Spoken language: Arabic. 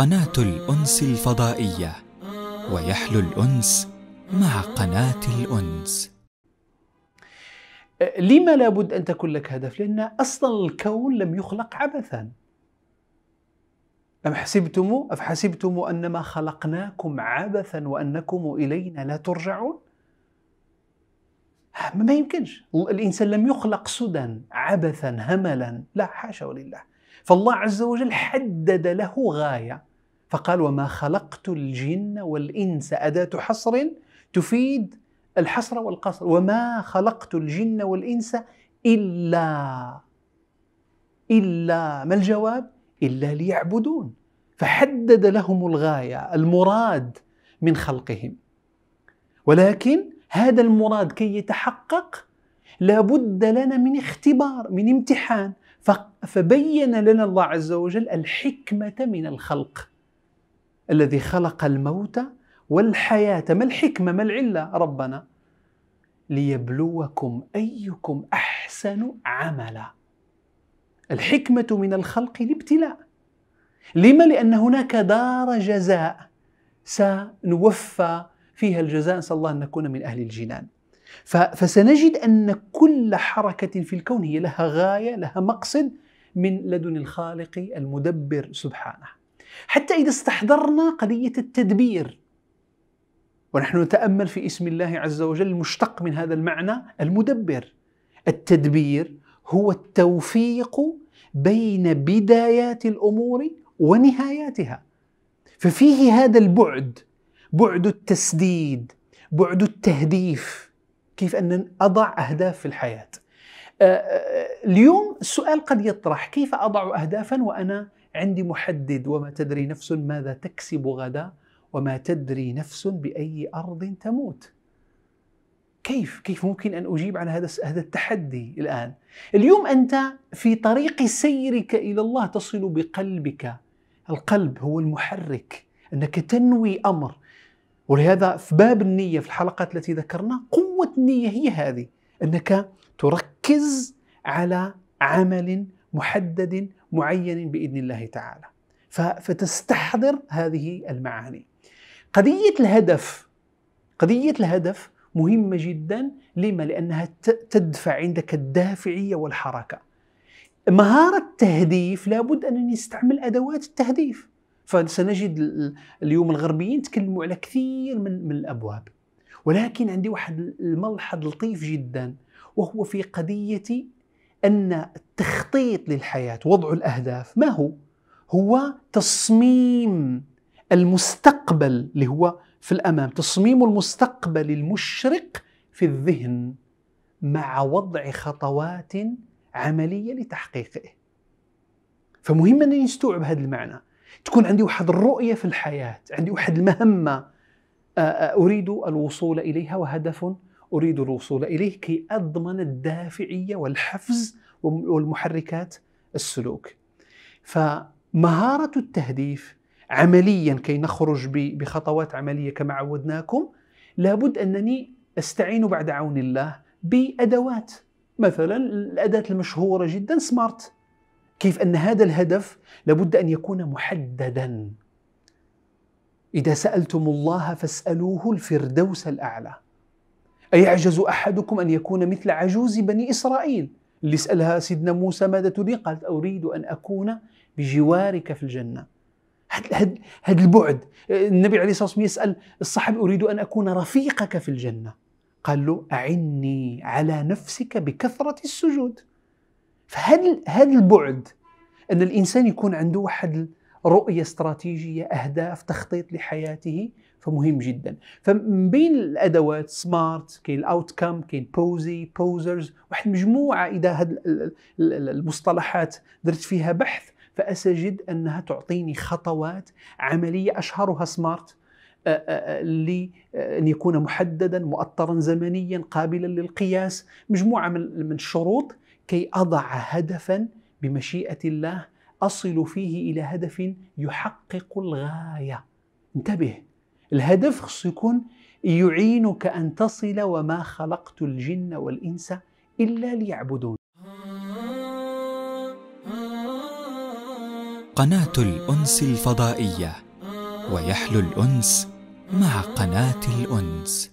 قناة الأنس الفضائية ويحلو الأنس مع قناة الأنس أه، لما لابد أن تكون لك هدف؟ لأن أصلا الكون لم يخلق عبثا أم حسبتم أفحسبتم أنما خلقناكم عبثا وأنكم إلينا لا ترجعون ما يمكنش الإنسان لم يخلق سدى عبثا هملا لا حاشا ولله فالله عز وجل حدد له غاية فقال وما خلقت الجن والإنس أداة حصر تفيد الحصر والقصر وما خلقت الجن والإنس إلا إلا ما الجواب؟ إلا ليعبدون فحدد لهم الغاية المراد من خلقهم ولكن هذا المراد كي يتحقق لابد لنا من اختبار من امتحان فبين لنا الله عز وجل الحكمة من الخلق الذي خلق الموت والحياة ما الحكمة ما العلة ربنا ليبلوكم أيكم أحسن عملا الحكمة من الخلق الابتلاء لما؟ لأن هناك دار جزاء سنوفى فيها الجزاء نسأل الله أن نكون من أهل الجنان فسنجد أن كل حركة في الكون هي لها غاية لها مقصد من لدن الخالق المدبر سبحانه حتى إذا استحضرنا قضية التدبير ونحن نتأمل في اسم الله عز وجل المشتق من هذا المعنى المدبر التدبير هو التوفيق بين بدايات الأمور ونهاياتها ففيه هذا البعد بعد التسديد بعد التهديف كيف أن أضع أهداف في الحياة آه، آه، اليوم السؤال قد يطرح كيف أضع أهدافا وأنا عندي محدد وما تدري نفس ماذا تكسب غدا وما تدري نفس باي ارض تموت كيف كيف ممكن ان اجيب على هذا هذا التحدي الان اليوم انت في طريق سيرك الى الله تصل بقلبك القلب هو المحرك انك تنوي امر ولهذا في باب النيه في الحلقات التي ذكرنا قوه النيه هي هذه انك تركز على عمل محدد معين باذن الله تعالى. فتستحضر هذه المعاني. قضيه الهدف قضيه الهدف مهمه جدا لما لانها تدفع عندك الدافعيه والحركه. مهاره التهديف لابد انني استعمل ادوات التهديف. فسنجد اليوم الغربيين تكلموا على كثير من من الابواب. ولكن عندي واحد الملحظ لطيف جدا وهو في قضيه ان التخطيط للحياه وضع الاهداف ما هو؟ هو تصميم المستقبل اللي هو في الامام، تصميم المستقبل المشرق في الذهن مع وضع خطوات عمليه لتحقيقه. فمهم أن نستوعب هذا المعنى، تكون عندي واحد الرؤيه في الحياه، عندي واحد المهمه آه، آه، اريد الوصول اليها وهدف أريد الوصول إليه كي أضمن الدافعية والحفز والمحركات السلوك فمهارة التهديف عمليا كي نخرج بخطوات عملية كما عودناكم لابد أنني أستعين بعد عون الله بأدوات مثلا الأداة المشهورة جدا سمارت كيف أن هذا الهدف لابد أن يكون محددا إذا سألتم الله فاسألوه الفردوس الأعلى أيعجز أحدكم أن يكون مثل عجوز بني إسرائيل اللي سألها سيدنا موسى ماذا تريد قالت أريد أن أكون بجوارك في الجنة هذا البعد النبي عليه الصلاة والسلام يسأل الصحابة أريد أن أكون رفيقك في الجنة قال له أعني على نفسك بكثرة السجود فهذا البعد أن الإنسان يكون عنده واحد رؤية استراتيجية أهداف تخطيط لحياته فمهم جدا فمن بين الادوات سمارت كاين الاوتكم كاين بوزي بوزرز واحد مجموعة اذا هاد المصطلحات درت فيها بحث فاسجد انها تعطيني خطوات عمليه اشهرها سمارت آه، آه، آه، لأن يكون محددا مؤطرا زمنيا قابلا للقياس مجموعة من الشروط كي أضع هدفا بمشيئة الله أصل فيه إلى هدف يحقق الغاية انتبه الهدف خصو يكون يعينك أن تصل وما خلقت الجن والإنس إلا ليعبدون قناة الأنس الفضائية ويحلو الأنس مع قناة الأنس